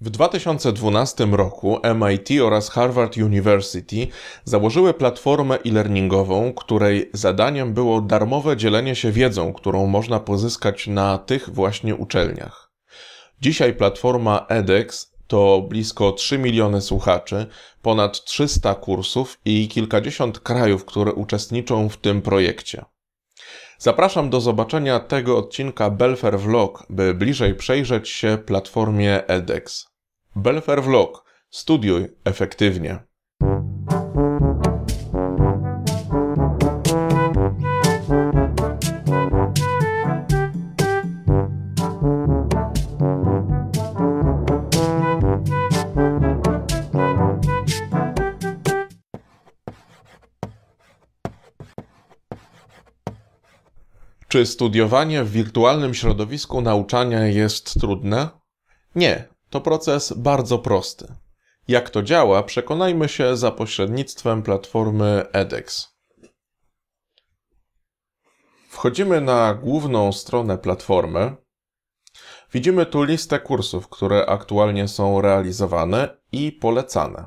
W 2012 roku MIT oraz Harvard University założyły platformę e-learningową, której zadaniem było darmowe dzielenie się wiedzą, którą można pozyskać na tych właśnie uczelniach. Dzisiaj platforma edX e to blisko 3 miliony słuchaczy, ponad 300 kursów i kilkadziesiąt krajów, które uczestniczą w tym projekcie. Zapraszam do zobaczenia tego odcinka Belfer Vlog, by bliżej przejrzeć się platformie edX. E Belfer Vlog. Studiuj efektywnie. Czy studiowanie w wirtualnym środowisku nauczania jest trudne? Nie, to proces bardzo prosty. Jak to działa, przekonajmy się za pośrednictwem platformy edX. Wchodzimy na główną stronę platformy. Widzimy tu listę kursów, które aktualnie są realizowane i polecane.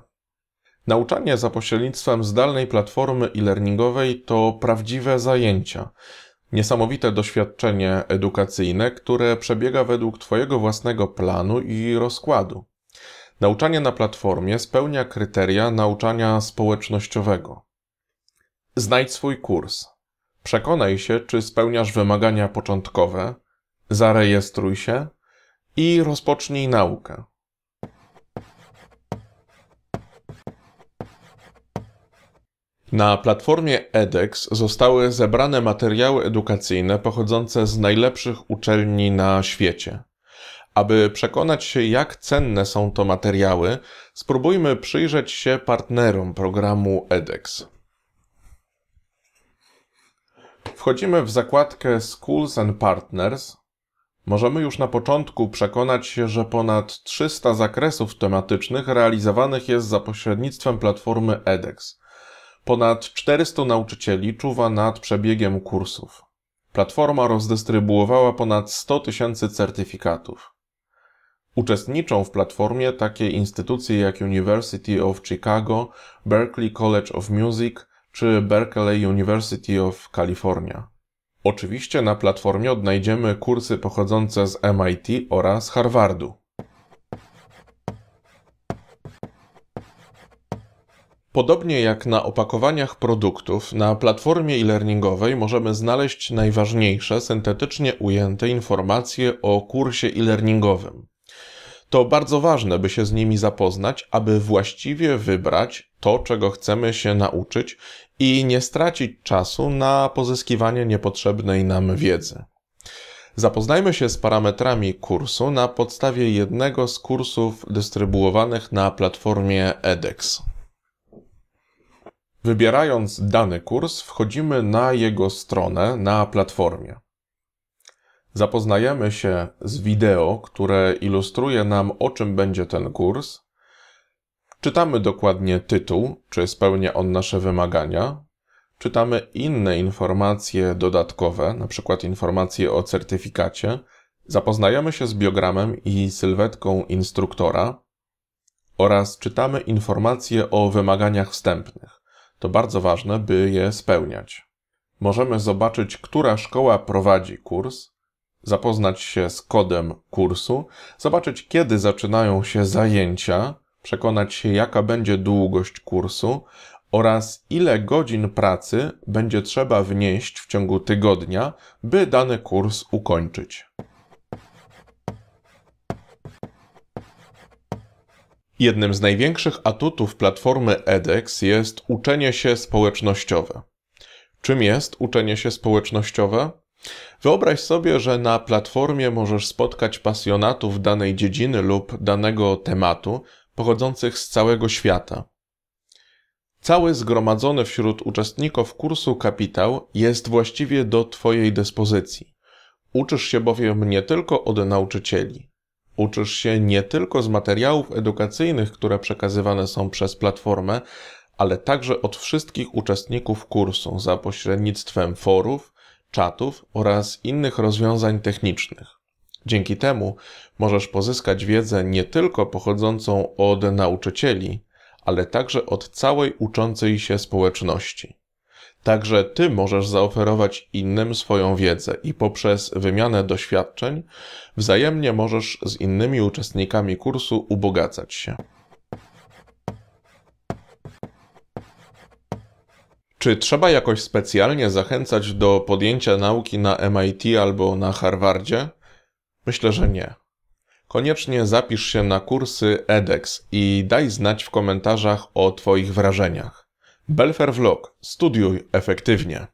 Nauczanie za pośrednictwem zdalnej platformy e-learningowej to prawdziwe zajęcia. Niesamowite doświadczenie edukacyjne, które przebiega według Twojego własnego planu i rozkładu. Nauczanie na platformie spełnia kryteria nauczania społecznościowego. Znajdź swój kurs. Przekonaj się, czy spełniasz wymagania początkowe, zarejestruj się i rozpocznij naukę. Na platformie edX e zostały zebrane materiały edukacyjne pochodzące z najlepszych uczelni na świecie. Aby przekonać się, jak cenne są to materiały, spróbujmy przyjrzeć się partnerom programu edX. E Wchodzimy w zakładkę Schools and Partners. Możemy już na początku przekonać się, że ponad 300 zakresów tematycznych realizowanych jest za pośrednictwem platformy edX. E Ponad 400 nauczycieli czuwa nad przebiegiem kursów. Platforma rozdystrybuowała ponad 100 tysięcy certyfikatów. Uczestniczą w platformie takie instytucje jak University of Chicago, Berklee College of Music czy Berkeley University of California. Oczywiście na platformie odnajdziemy kursy pochodzące z MIT oraz Harvardu. Podobnie jak na opakowaniach produktów, na platformie e-learningowej możemy znaleźć najważniejsze, syntetycznie ujęte informacje o kursie e-learningowym. To bardzo ważne, by się z nimi zapoznać, aby właściwie wybrać to, czego chcemy się nauczyć i nie stracić czasu na pozyskiwanie niepotrzebnej nam wiedzy. Zapoznajmy się z parametrami kursu na podstawie jednego z kursów dystrybuowanych na platformie edX. Wybierając dany kurs, wchodzimy na jego stronę na platformie. Zapoznajemy się z wideo, które ilustruje nam, o czym będzie ten kurs. Czytamy dokładnie tytuł, czy spełnia on nasze wymagania. Czytamy inne informacje dodatkowe, na przykład informacje o certyfikacie. Zapoznajemy się z biogramem i sylwetką instruktora oraz czytamy informacje o wymaganiach wstępnych to bardzo ważne, by je spełniać. Możemy zobaczyć, która szkoła prowadzi kurs, zapoznać się z kodem kursu, zobaczyć, kiedy zaczynają się zajęcia, przekonać się, jaka będzie długość kursu oraz ile godzin pracy będzie trzeba wnieść w ciągu tygodnia, by dany kurs ukończyć. Jednym z największych atutów platformy edX jest uczenie się społecznościowe. Czym jest uczenie się społecznościowe? Wyobraź sobie, że na platformie możesz spotkać pasjonatów danej dziedziny lub danego tematu pochodzących z całego świata. Cały zgromadzony wśród uczestników kursu kapitał jest właściwie do Twojej dyspozycji. Uczysz się bowiem nie tylko od nauczycieli. Uczysz się nie tylko z materiałów edukacyjnych, które przekazywane są przez platformę, ale także od wszystkich uczestników kursu za pośrednictwem forów, czatów oraz innych rozwiązań technicznych. Dzięki temu możesz pozyskać wiedzę nie tylko pochodzącą od nauczycieli, ale także od całej uczącej się społeczności. Także Ty możesz zaoferować innym swoją wiedzę i poprzez wymianę doświadczeń wzajemnie możesz z innymi uczestnikami kursu ubogacać się. Czy trzeba jakoś specjalnie zachęcać do podjęcia nauki na MIT albo na Harvardzie? Myślę, że nie. Koniecznie zapisz się na kursy edX e i daj znać w komentarzach o Twoich wrażeniach. Belfer Vlog. Studiuj efektywnie.